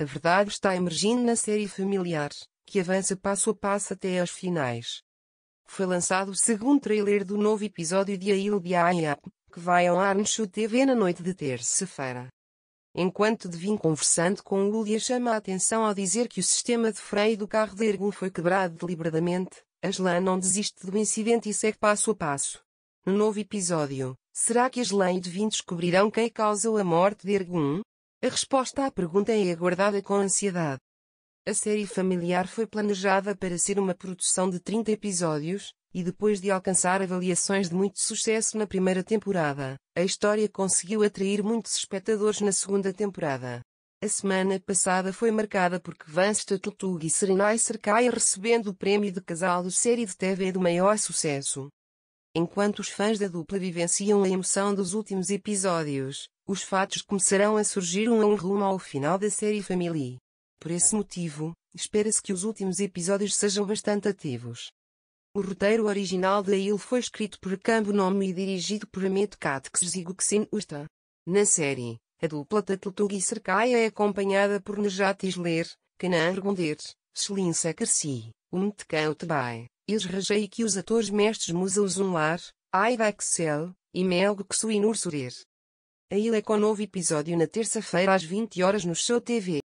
A verdade está emergindo na série familiar, que avança passo a passo até aos finais. Foi lançado o segundo trailer do novo episódio de Ail Biaiap, que vai ao ar no Show TV na noite de terça-feira. Enquanto Devin conversando com Lúlia chama a atenção ao dizer que o sistema de freio do carro de Ergun foi quebrado deliberadamente, Aslan não desiste do incidente e segue passo a passo. No novo episódio, será que Aslan e Devin descobrirão quem causou a morte de Ergun? A resposta à pergunta é aguardada com ansiedade. A série familiar foi planejada para ser uma produção de 30 episódios, e depois de alcançar avaliações de muito sucesso na primeira temporada, a história conseguiu atrair muitos espectadores na segunda temporada. A semana passada foi marcada porque Vance Tattletug e Serenai Serkai recebendo o prémio de casal de série de TV do maior sucesso, Enquanto os fãs da dupla vivenciam a emoção dos últimos episódios, os fatos começarão a surgir um a um rumo ao final da série Family. Por esse motivo, espera-se que os últimos episódios sejam bastante ativos. O roteiro original da Il foi escrito por Cambo Nome e dirigido por Amit Katks e Guxin Usta. Na série, a dupla e Serkaya é acompanhada por Nejat Isler, Kanan Gonder, Shlin Sakarsi, Umtkan Utebay, eles rajei que os atores mestres Musa Uzunlar, Aida Axel, e Melgo e Nursurir. A ele é com novo episódio na terça-feira às 20 horas no Show TV.